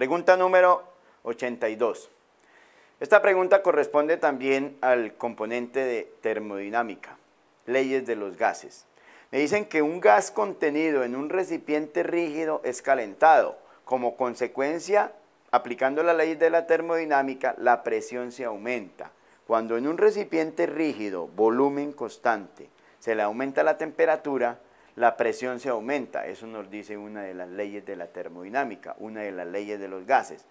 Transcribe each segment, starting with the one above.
Pregunta número 82. Esta pregunta corresponde también al componente de termodinámica, leyes de los gases. Me dicen que un gas contenido en un recipiente rígido es calentado. Como consecuencia, aplicando la ley de la termodinámica, la presión se aumenta. Cuando en un recipiente rígido, volumen constante, se le aumenta la temperatura, la presión se aumenta. Eso nos dice una de las leyes de la termodinámica, una de las leyes de los gases.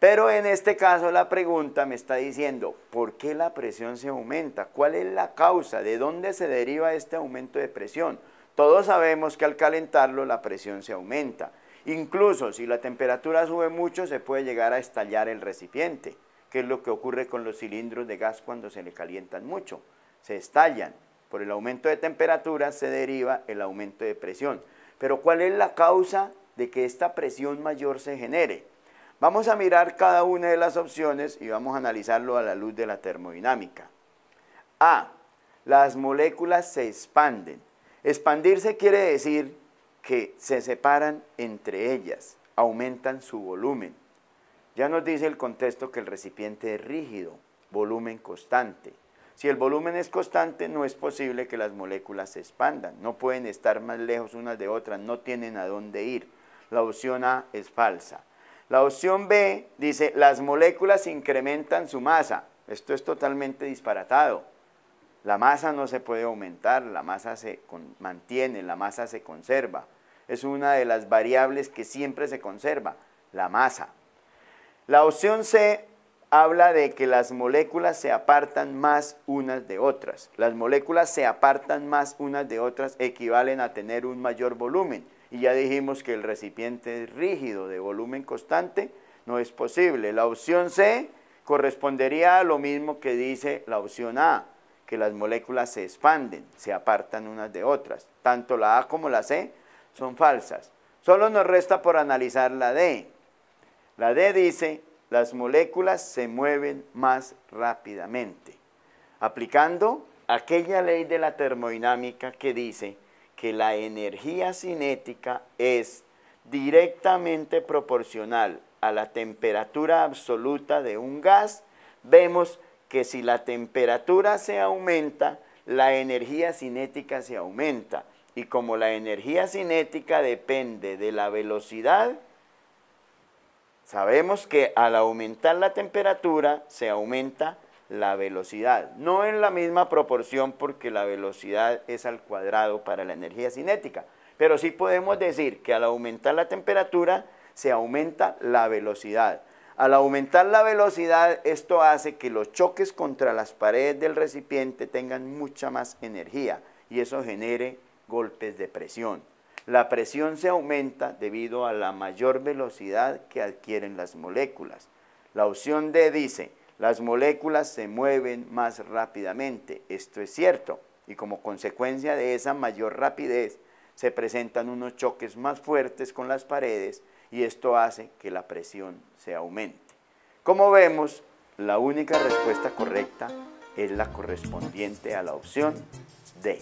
Pero en este caso la pregunta me está diciendo, ¿por qué la presión se aumenta? ¿Cuál es la causa? ¿De dónde se deriva este aumento de presión? Todos sabemos que al calentarlo la presión se aumenta. Incluso si la temperatura sube mucho se puede llegar a estallar el recipiente, que es lo que ocurre con los cilindros de gas cuando se le calientan mucho. Se estallan, por el aumento de temperatura se deriva el aumento de presión. Pero ¿cuál es la causa de que esta presión mayor se genere? Vamos a mirar cada una de las opciones y vamos a analizarlo a la luz de la termodinámica. A. Las moléculas se expanden. Expandirse quiere decir que se separan entre ellas, aumentan su volumen. Ya nos dice el contexto que el recipiente es rígido, volumen constante. Si el volumen es constante, no es posible que las moléculas se expandan. No pueden estar más lejos unas de otras, no tienen a dónde ir. La opción A es falsa. La opción B dice, las moléculas incrementan su masa. Esto es totalmente disparatado. La masa no se puede aumentar, la masa se mantiene, la masa se conserva. Es una de las variables que siempre se conserva, la masa. La opción C habla de que las moléculas se apartan más unas de otras. Las moléculas se apartan más unas de otras equivalen a tener un mayor volumen. Y ya dijimos que el recipiente es rígido, de volumen constante, no es posible. La opción C correspondería a lo mismo que dice la opción A, que las moléculas se expanden, se apartan unas de otras. Tanto la A como la C son falsas. Solo nos resta por analizar la D. La D dice las moléculas se mueven más rápidamente, aplicando aquella ley de la termodinámica que dice que la energía cinética es directamente proporcional a la temperatura absoluta de un gas, vemos que si la temperatura se aumenta, la energía cinética se aumenta. Y como la energía cinética depende de la velocidad, Sabemos que al aumentar la temperatura se aumenta la velocidad. No en la misma proporción porque la velocidad es al cuadrado para la energía cinética, pero sí podemos decir que al aumentar la temperatura se aumenta la velocidad. Al aumentar la velocidad, esto hace que los choques contra las paredes del recipiente tengan mucha más energía y eso genere golpes de presión. La presión se aumenta debido a la mayor velocidad que adquieren las moléculas. La opción D dice, las moléculas se mueven más rápidamente. Esto es cierto. Y como consecuencia de esa mayor rapidez, se presentan unos choques más fuertes con las paredes y esto hace que la presión se aumente. Como vemos, la única respuesta correcta es la correspondiente a la opción D.